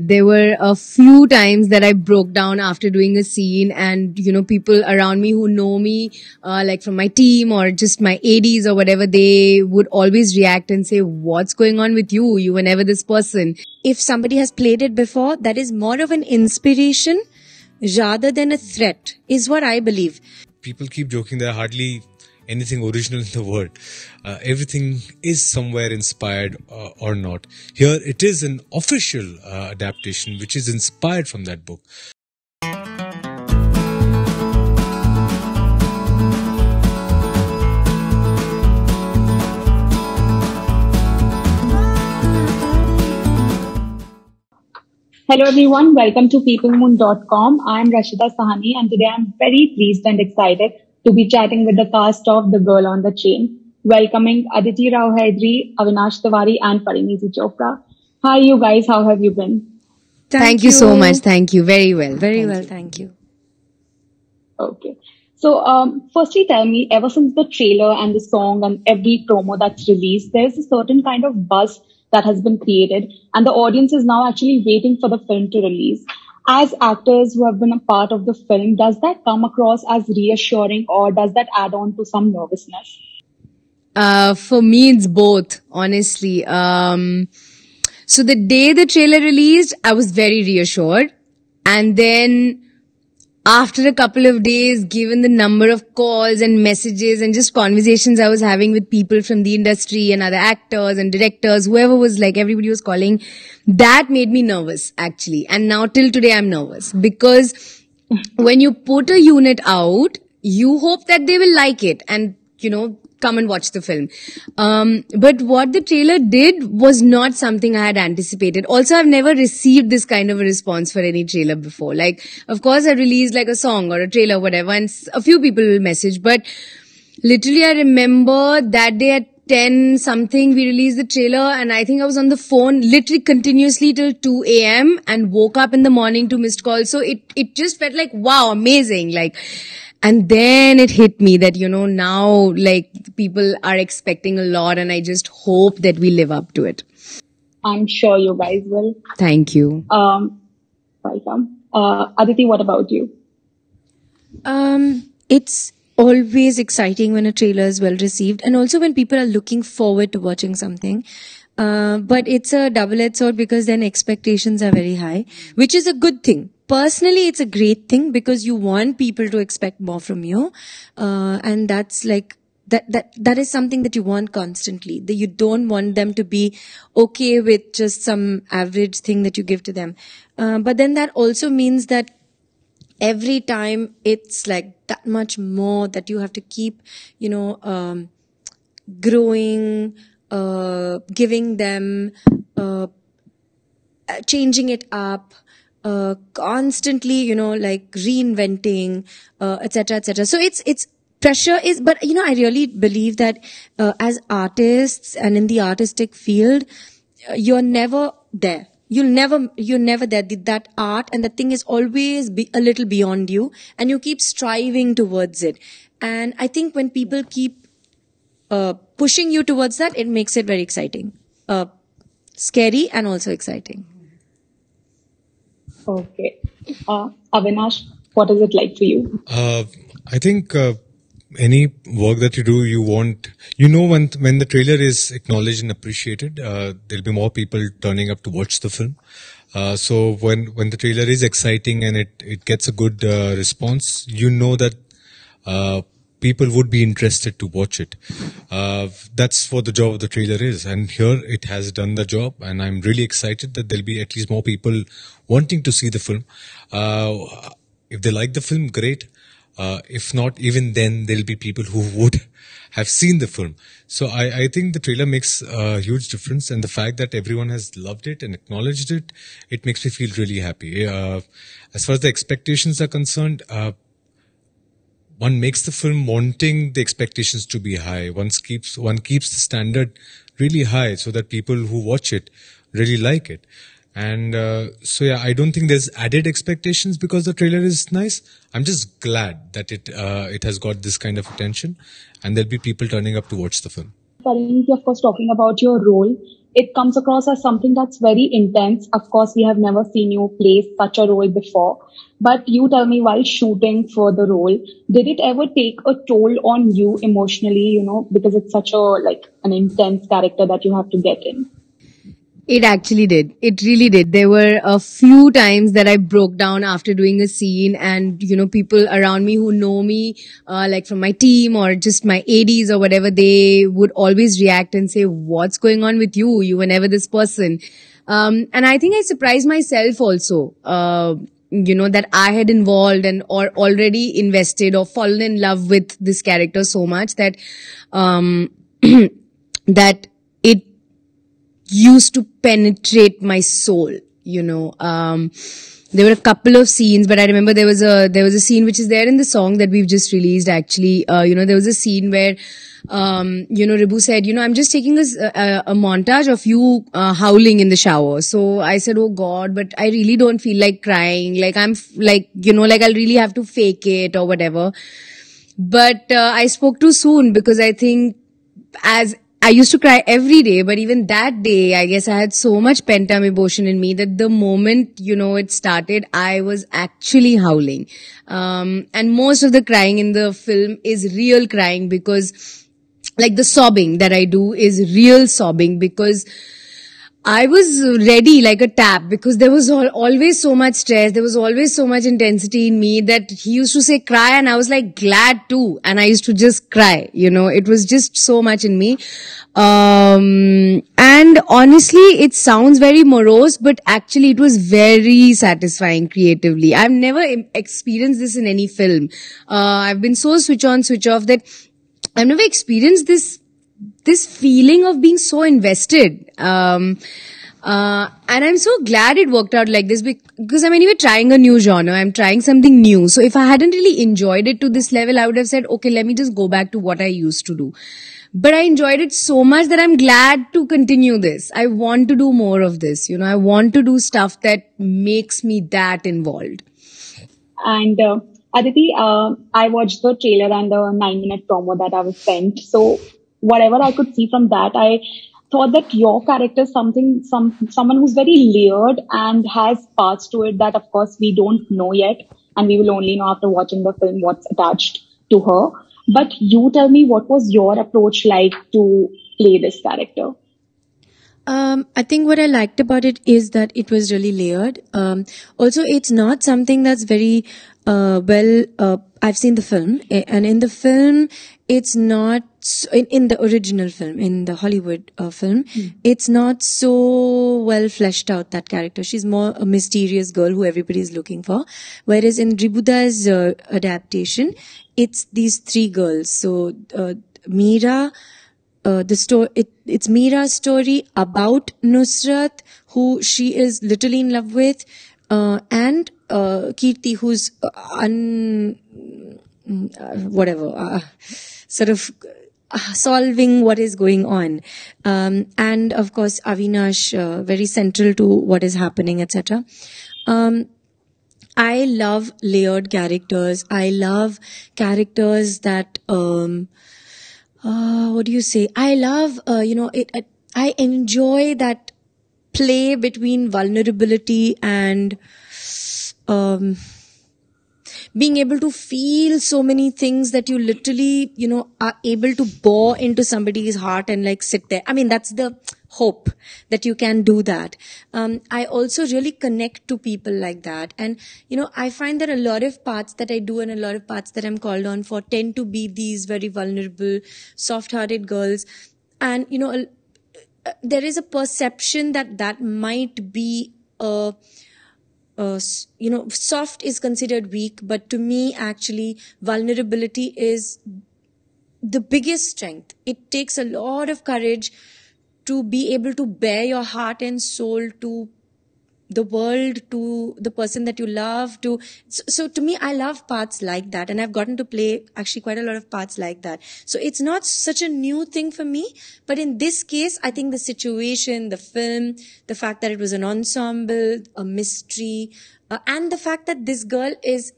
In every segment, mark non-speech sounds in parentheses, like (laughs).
There were a few times that I broke down after doing a scene and, you know, people around me who know me, uh, like from my team or just my ADs or whatever, they would always react and say, what's going on with you? You were never this person. If somebody has played it before, that is more of an inspiration rather than a threat is what I believe. People keep joking that I hardly anything original in the world. Uh, everything is somewhere inspired uh, or not. Here it is an official uh, adaptation which is inspired from that book. Hello everyone, welcome to peoplemoon.com. I'm Rashida Sahani and today I'm very pleased and excited to be chatting with the cast of The Girl on the Chain, welcoming Aditi Rao Haidri, Avinash Tiwari, and Parineeti Chopra. Hi, you guys. How have you been? Thank, thank you. you. so much. Thank you. Very well. Very thank well. You. Thank you. Okay. So, um, firstly, tell me, ever since the trailer and the song and every promo that's released, there's a certain kind of buzz that has been created, and the audience is now actually waiting for the film to release as actors who have been a part of the film, does that come across as reassuring or does that add on to some nervousness? Uh, for me, it's both, honestly. Um, so the day the trailer released, I was very reassured. And then after a couple of days, given the number of calls and messages and just conversations I was having with people from the industry and other actors and directors, whoever was like, everybody was calling, that made me nervous actually. And now till today, I'm nervous because when you put a unit out, you hope that they will like it and you know, come and watch the film. Um, but what the trailer did was not something I had anticipated. Also, I've never received this kind of a response for any trailer before. Like, of course, I released like a song or a trailer, or whatever, and a few people will message, but literally, I remember that day at 10 something we released the trailer and i think i was on the phone literally continuously till 2 a.m and woke up in the morning to missed calls so it it just felt like wow amazing like and then it hit me that you know now like people are expecting a lot and i just hope that we live up to it i'm sure you guys will thank you um welcome uh, aditi what about you um it's always exciting when a trailer is well received and also when people are looking forward to watching something uh, but it's a double-edged sword because then expectations are very high, which is a good thing. Personally, it's a great thing because you want people to expect more from you, uh, and that's like that that that is something that you want constantly. That you don't want them to be okay with just some average thing that you give to them. Uh, but then that also means that every time it's like that much more that you have to keep, you know, um, growing uh, giving them, uh, uh, changing it up, uh, constantly, you know, like reinventing, etc., uh, etc. So it's it's pressure is, but you know, I really believe that uh, as artists and in the artistic field, you're never there you'll never you're never there that art and the thing is always be a little beyond you and you keep striving towards it and i think when people keep uh, pushing you towards that, it makes it very exciting, uh, scary and also exciting. Okay. Uh, Avinash, what is it like for you? Uh, I think uh, any work that you do, you want, you know, when when the trailer is acknowledged and appreciated, uh, there'll be more people turning up to watch the film. Uh, so when when the trailer is exciting and it it gets a good uh, response, you know that uh, people would be interested to watch it. Uh, that's what the job of the trailer is. And here it has done the job. And I'm really excited that there'll be at least more people wanting to see the film. Uh, if they like the film, great. Uh, if not, even then there'll be people who would (laughs) have seen the film. So I, I, think the trailer makes a huge difference, and the fact that everyone has loved it and acknowledged it, it makes me feel really happy. Uh, as far as the expectations are concerned, uh, one makes the film wanting the expectations to be high. One keeps one keeps the standard really high so that people who watch it really like it. And uh, so yeah, I don't think there's added expectations because the trailer is nice. I'm just glad that it uh, it has got this kind of attention, and there'll be people turning up to watch the film. of course, talking about your role it comes across as something that's very intense. Of course, we have never seen you play such a role before. But you tell me while shooting for the role, did it ever take a toll on you emotionally, you know, because it's such a like an intense character that you have to get in? It actually did. It really did. There were a few times that I broke down after doing a scene and, you know, people around me who know me, uh, like from my team or just my ADs or whatever, they would always react and say, what's going on with you? You were never this person. Um, and I think I surprised myself also, uh, you know, that I had involved and or already invested or fallen in love with this character so much that, um, (clears throat) that used to penetrate my soul, you know. Um, there were a couple of scenes, but I remember there was a there was a scene which is there in the song that we've just released. Actually, uh, you know, there was a scene where, um, you know, Ribu said, you know, I'm just taking a, a, a montage of you uh, howling in the shower. So I said, oh God, but I really don't feel like crying. Like I'm like you know, like I'll really have to fake it or whatever. But uh, I spoke too soon because I think as I used to cry every day, but even that day, I guess I had so much pent up emotion in me that the moment, you know, it started, I was actually howling. Um, and most of the crying in the film is real crying because like the sobbing that I do is real sobbing because I was ready like a tap because there was all, always so much stress. There was always so much intensity in me that he used to say cry and I was like glad too. And I used to just cry, you know, it was just so much in me. Um, and honestly, it sounds very morose, but actually it was very satisfying creatively. I've never experienced this in any film. Uh, I've been so switch on, switch off that I've never experienced this this feeling of being so invested. Um, uh, and I'm so glad it worked out like this because I'm anyway trying a new genre. I'm trying something new. So if I hadn't really enjoyed it to this level, I would have said, okay, let me just go back to what I used to do. But I enjoyed it so much that I'm glad to continue this. I want to do more of this. You know, I want to do stuff that makes me that involved. And uh, Aditi, uh, I watched the trailer and the nine minute promo that I was sent. So whatever I could see from that, I thought that your character is something, some, someone who's very layered and has parts to it that, of course, we don't know yet. And we will only know after watching the film what's attached to her. But you tell me, what was your approach like to play this character? Um, I think what I liked about it is that it was really layered. Um, also, it's not something that's very uh, well. Uh, I've seen the film, and in the film, it's not so in, in the original film, in the Hollywood uh, film, mm. it's not so well fleshed out that character. She's more a mysterious girl who everybody is looking for. Whereas in Ribuda's uh, adaptation, it's these three girls. So, uh, Mira, uh, the story, it, it's Mira's story about Nusrat, who she is literally in love with, uh, and, uh, Kirti, who's un, mm, uh, whatever, uh, sort of solving what is going on. Um, and of course, Avinash, uh, very central to what is happening, etc. Um, I love layered characters. I love characters that, um, uh, what do you say? I love, uh, you know, it, I enjoy that play between vulnerability and, um, being able to feel so many things that you literally, you know, are able to bore into somebody's heart and like sit there. I mean, that's the hope that you can do that. Um, I also really connect to people like that. And, you know, I find that a lot of parts that I do and a lot of parts that I'm called on for tend to be these very vulnerable, soft hearted girls. And, you know, a, there is a perception that that might be a you know, soft is considered weak, but to me, actually, vulnerability is the biggest strength. It takes a lot of courage to be able to bear your heart and soul to the world to the person that you love to so, so, to me i love parts like that and i've gotten to play actually quite a lot of parts like that so it's not such a new thing for me but in this case i think the situation the film the fact that it was an ensemble a mystery uh, and the fact that this girl is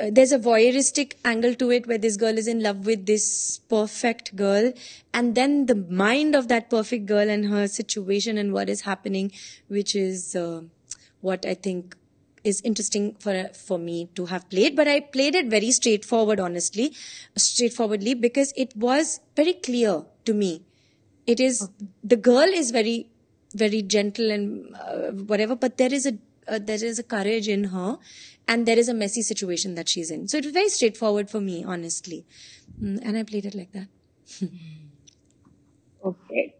uh, there's a voyeuristic angle to it where this girl is in love with this perfect girl and then the mind of that perfect girl and her situation and what is happening which is uh, what i think is interesting for for me to have played but i played it very straightforward honestly straightforwardly because it was very clear to me it is the girl is very very gentle and uh, whatever but there is a uh, there is a courage in her and there is a messy situation that she's in. So it was very straightforward for me, honestly. Mm, and I played it like that. (laughs) okay.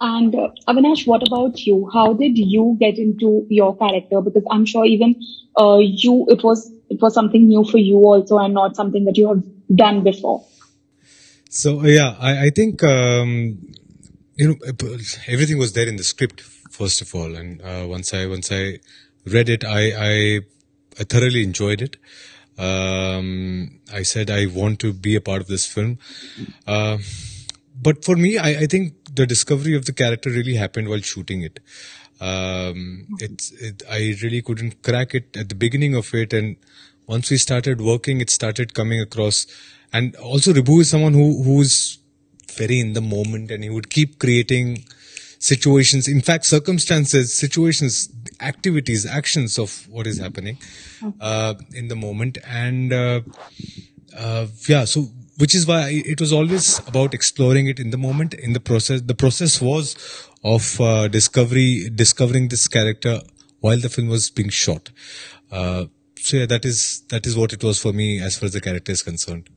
And uh, Avinash, what about you? How did you get into your character? Because I'm sure even uh, you, it was it was something new for you also, and not something that you have done before. So uh, yeah, I, I think um, you know uh, everything was there in the script first of all, and uh, once I once I read it, I, I I thoroughly enjoyed it. Um, I said I want to be a part of this film. Uh, but for me, I, I, think the discovery of the character really happened while shooting it. Um, it's it, I really couldn't crack it at the beginning of it, and once we started working, it started coming across. And also, Ribu is someone who who's very in the moment, and he would keep creating situations, in fact, circumstances, situations, activities, actions of what is hmm. happening hmm. uh, in the moment. And uh, uh, yeah, so which is why it was always about exploring it in the moment, in the process. The process was of uh, discovery, discovering this character while the film was being shot. Uh, so yeah, that is that is what it was for me as far as the character is concerned.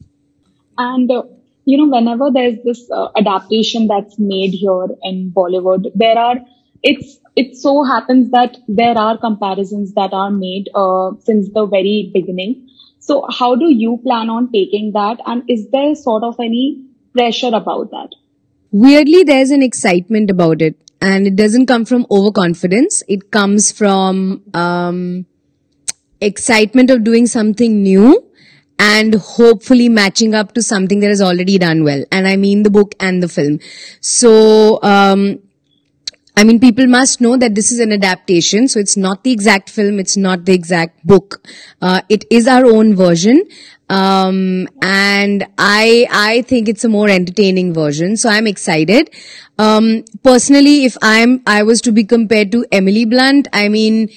And uh, you know, whenever there's this uh, adaptation that's made here in Bollywood, there are, it's, it so happens that there are comparisons that are made uh, since the very beginning. So how do you plan on taking that? And is there sort of any pressure about that? Weirdly, there's an excitement about it. And it doesn't come from overconfidence. It comes from um, excitement of doing something new and hopefully matching up to something that is already done well. And I mean the book and the film. So, um, I mean, people must know that this is an adaptation. So it's not the exact film. It's not the exact book. Uh, it is our own version. Um, and I, I think it's a more entertaining version. So I'm excited. Um, personally, if I'm, I was to be compared to Emily Blunt, I mean,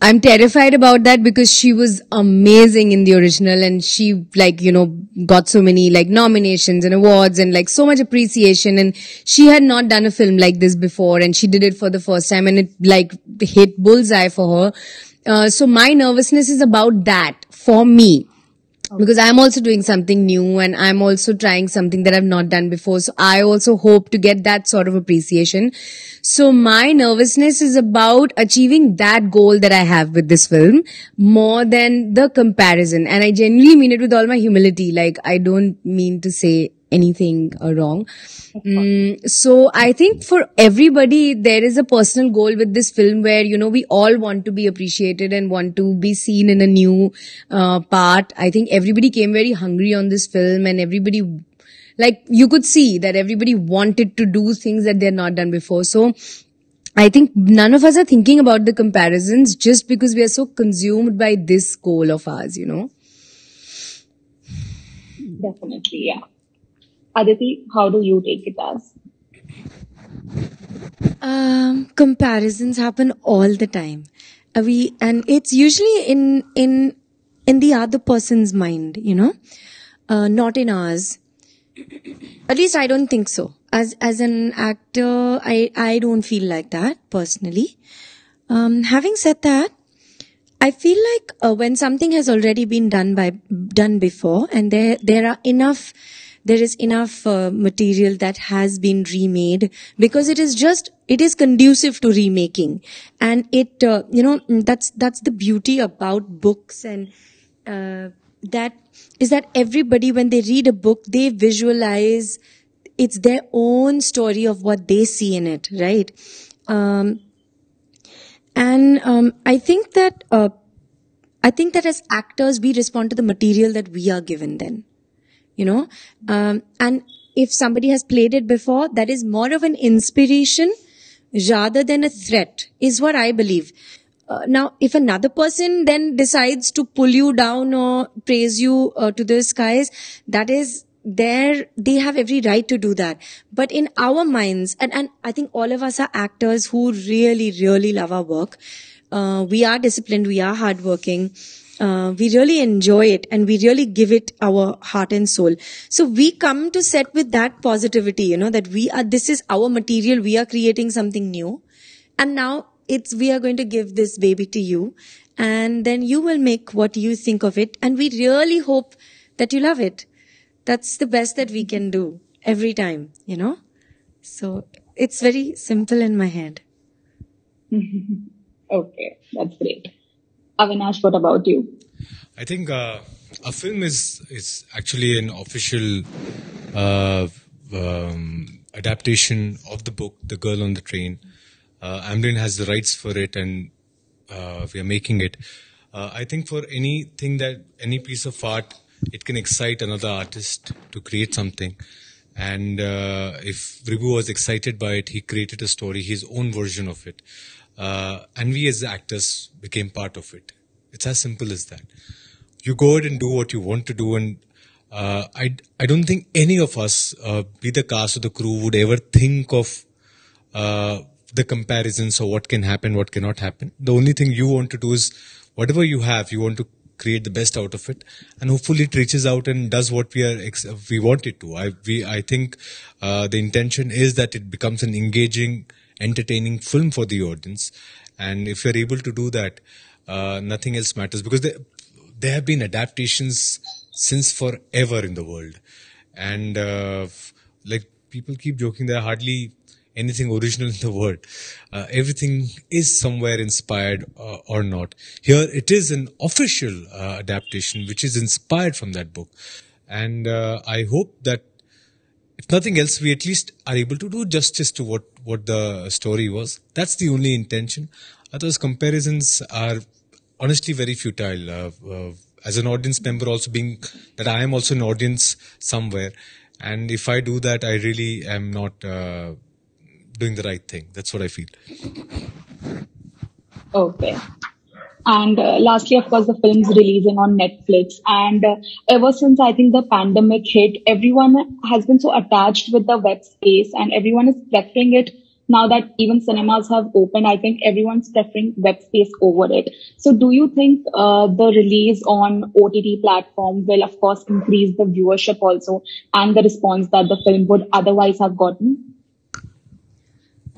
I'm terrified about that because she was amazing in the original and she like, you know, got so many like nominations and awards and like so much appreciation. And she had not done a film like this before and she did it for the first time and it like hit bullseye for her. Uh, so my nervousness is about that for me. Because I'm also doing something new and I'm also trying something that I've not done before. So I also hope to get that sort of appreciation. So my nervousness is about achieving that goal that I have with this film more than the comparison. And I genuinely mean it with all my humility. Like I don't mean to say anything uh, wrong. Mm, so I think for everybody, there is a personal goal with this film where, you know, we all want to be appreciated and want to be seen in a new uh, part. I think everybody came very hungry on this film and everybody like you could see that everybody wanted to do things that they're not done before. So I think none of us are thinking about the comparisons just because we are so consumed by this goal of ours, you know? Definitely, yeah. Aditi, how do you take it Um, comparisons happen all the time. Are uh, we and it's usually in in in the other person's mind, you know, uh, not in ours. At least I don't think so. As as an actor, I I don't feel like that personally. Um, having said that, I feel like uh, when something has already been done by done before, and there there are enough there is enough uh, material that has been remade because it is just it is conducive to remaking and it uh, you know mm, that's that's the beauty about books and uh, that is that everybody when they read a book they visualize it's their own story of what they see in it right um, and um, i think that uh, I think that as actors, we respond to the material that we are given then you know, um, and if somebody has played it before, that is more of an inspiration rather than a threat is what I believe. Uh, now, if another person then decides to pull you down or praise you uh, to the skies, that is there they have every right to do that but in our minds and, and i think all of us are actors who really really love our work uh, we are disciplined we are hardworking uh, we really enjoy it and we really give it our heart and soul. So we come to set with that positivity, you know, that we are, this is our material. We are creating something new. And now it's, we are going to give this baby to you. And then you will make what you think of it. And we really hope that you love it. That's the best that we can do every time, you know? So it's very simple in my head. (laughs) okay. That's great. Avinash, what about you? I think uh, a film is is actually an official uh, um, adaptation of the book, The Girl on the Train. Uh, Amblin has the rights for it, and uh, we are making it. Uh, I think for anything that any piece of art, it can excite another artist to create something. And uh, if Ribhu was excited by it, he created a story, his own version of it uh, and we as actors became part of it. It's as simple as that. You go ahead and do what you want to do, and uh, I I don't think any of us, uh, be the cast or the crew, would ever think of uh, the comparisons or what can happen, what cannot happen. The only thing you want to do is whatever you have, you want to create the best out of it, and hopefully it reaches out and does what we are we want it to. I we I think uh, the intention is that it becomes an engaging entertaining film for the audience and if you're able to do that uh, nothing else matters because there, there have been adaptations since forever in the world and uh, like people keep joking there are hardly anything original (laughs) in the world uh, everything is somewhere inspired uh, or not here it is an official uh, adaptation which is inspired from that book and uh, i hope that nothing else, we at least are able to do justice to what, what the story was. That's the only intention. Otherwise, comparisons are honestly very futile. Uh, uh, as an audience member, also being that I am also an audience somewhere. And if I do that, I really am not uh, doing the right thing. That's what I feel. Okay. And uh, lastly, of course, the film's releasing on Netflix. And uh, ever since I think the pandemic hit, everyone has been so attached with the web space and everyone is preferring it. Now that even cinemas have opened, I think everyone's preferring web space over it. So do you think uh, the release on OTT platform will, of course, increase the viewership also and the response that the film would otherwise have gotten?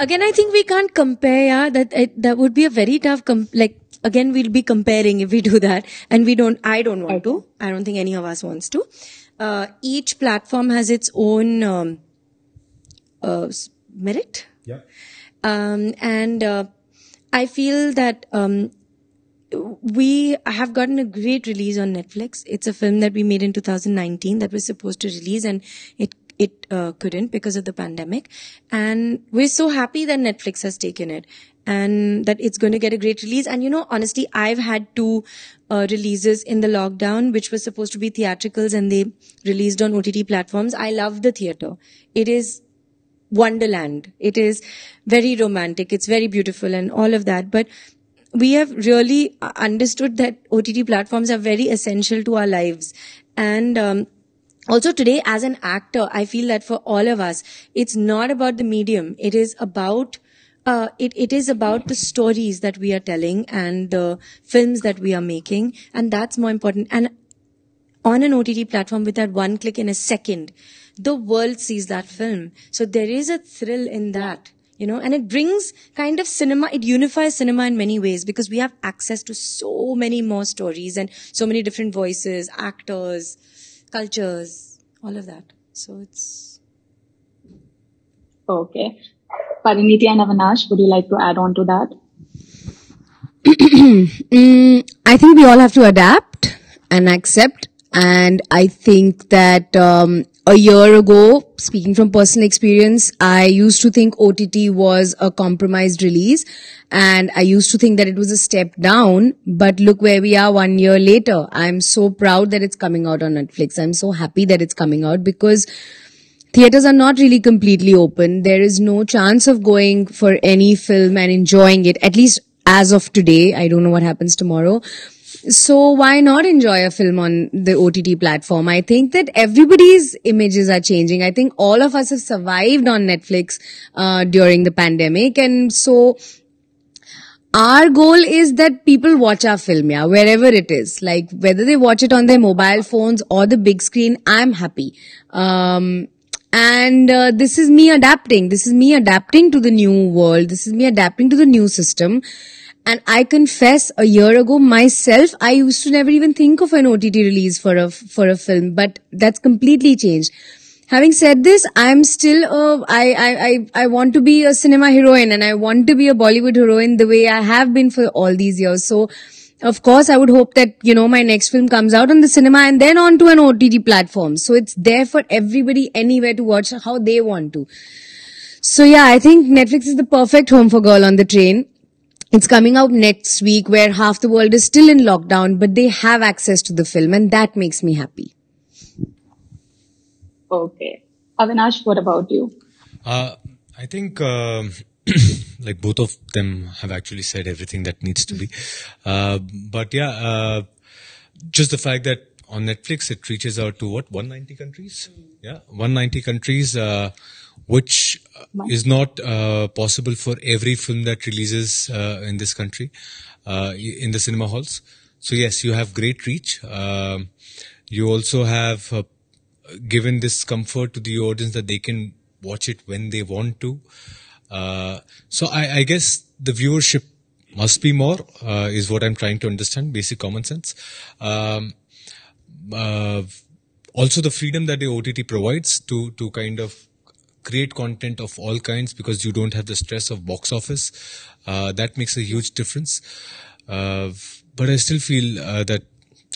again i think we can't compare yeah that it, eh, that would be a very tough comp- like again we'll be comparing if we do that and we don't i don't want to i don't think any of us wants to uh, each platform has its own um, uh, merit yeah um, and uh, i feel that um, we have gotten a great release on Netflix. It's a film that we made in 2019 that was supposed to release and it it uh, couldn't because of the pandemic. And we're so happy that Netflix has taken it and that it's going to get a great release. And you know, honestly, I've had two uh, releases in the lockdown, which were supposed to be theatricals and they released on OTT platforms. I love the theater. It is wonderland. It is very romantic. It's very beautiful and all of that. But we have really understood that OTT platforms are very essential to our lives. And, um, also today as an actor i feel that for all of us it's not about the medium it is about uh, it, it is about the stories that we are telling and the films that we are making and that's more important and on an ott platform with that one click in a second the world sees that film so there is a thrill in that you know and it brings kind of cinema it unifies cinema in many ways because we have access to so many more stories and so many different voices actors cultures, all of that. So it's. Okay. Pariniti and Avinash, would you like to add on to that? (clears throat) mm, I think we all have to adapt and accept. And I think that um, a year ago, speaking from personal experience, I used to think OTT was a compromised release and I used to think that it was a step down. But look where we are one year later. I'm so proud that it's coming out on Netflix. I'm so happy that it's coming out because theaters are not really completely open. There is no chance of going for any film and enjoying it, at least as of today. I don't know what happens tomorrow so why not enjoy a film on the OTT platform? I think that everybody's images are changing. I think all of us have survived on Netflix uh, during the pandemic, and so our goal is that people watch our film, yeah, wherever it is. Like whether they watch it on their mobile phones or the big screen, I'm happy. Um, and uh, this is me adapting. This is me adapting to the new world. This is me adapting to the new system. And I confess, a year ago myself, I used to never even think of an OTT release for a for a film, but that's completely changed. Having said this, I'm still a, I, I, I, I want to be a cinema heroine and I want to be a Bollywood heroine the way I have been for all these years. So, of course, I would hope that, you know, my next film comes out on the cinema and then onto an OTT platform. So it's there for everybody anywhere to watch how they want to. So yeah, I think Netflix is the perfect home for girl on the train it's coming out next week where half the world is still in lockdown, but they have access to the film, and that makes me happy. Okay. Avinash, what about you? Uh, I think. Uh, (clears throat) like both of them have actually said everything that needs to be uh, but yeah uh, just the fact that on netflix it reaches out to what 190 countries yeah 190 countries uh, which is not uh, possible for every film that releases uh, in this country uh, in the cinema halls. So yes, you have great reach. Um, you also have given this comfort to the audience that they can watch it when they want to. Uh, so I, I, guess the viewership must be more, uh, is what I'm trying to understand, basic common sense. Um, uh, also the freedom that the OTT provides to, to kind of create content of all kinds because you don't have the stress of box office. Uh, that makes a huge difference. Uh, but I still feel uh, that,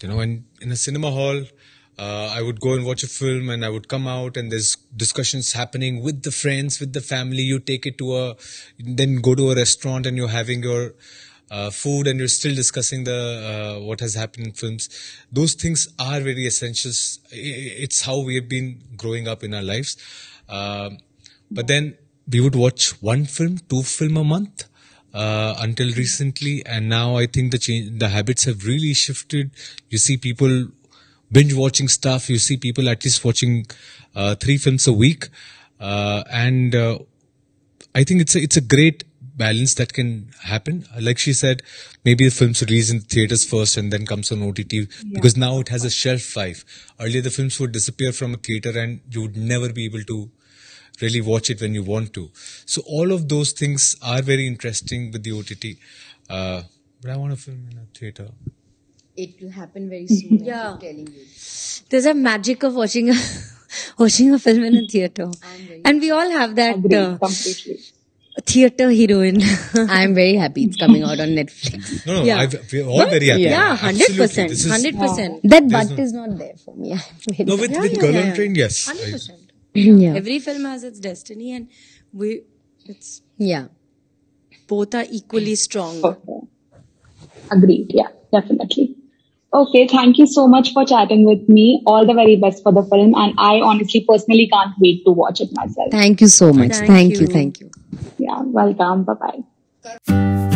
you know, in, in a cinema hall, uh, I would go and watch a film and I would come out and there's discussions happening with the friends, with the family. You take it to a, then go to a restaurant and you're having your, uh, food and you're still discussing the uh, what has happened in films those things are very essentials it's how we have been growing up in our lives um, but then we would watch one film, two film a month. Uh, until recently, and now I think the change, the habits have really shifted. You see people binge watching stuff. You see people at least watching uh, three films a week, uh, and uh, I think it's a, it's a great balance that can happen. Like she said, maybe the film's release in theaters first and then comes on OTT yeah. because now it has a shelf life. Earlier, the films would disappear from a theater and you would never be able to really watch it when you want to. So all of those things are very interesting with the OTT. Uh, but I want to film in a theater. It will happen very soon. yeah, There's a magic of watching a (laughs) watching a film in a (laughs) theater, and we all have that. Agreed, uh, completely theater heroine. (laughs) I'm very happy it's coming out on Netflix. No, no, yeah. I've, we're all but, very happy. Yeah, hundred percent, hundred percent. That butt no, is not there for me. (laughs) no, with, yeah, with yeah, Girl yeah, on Train, yes, hundred percent. Yeah, every film has its destiny, and we, it's yeah, both are equally strong. Okay. Agreed. Yeah, definitely. Okay, thank you so much for chatting with me. All the very best for the film, and I honestly, personally, can't wait to watch it myself. Thank you so much. Thank, thank you. you. Thank you. Yeah, welcome. Bye bye.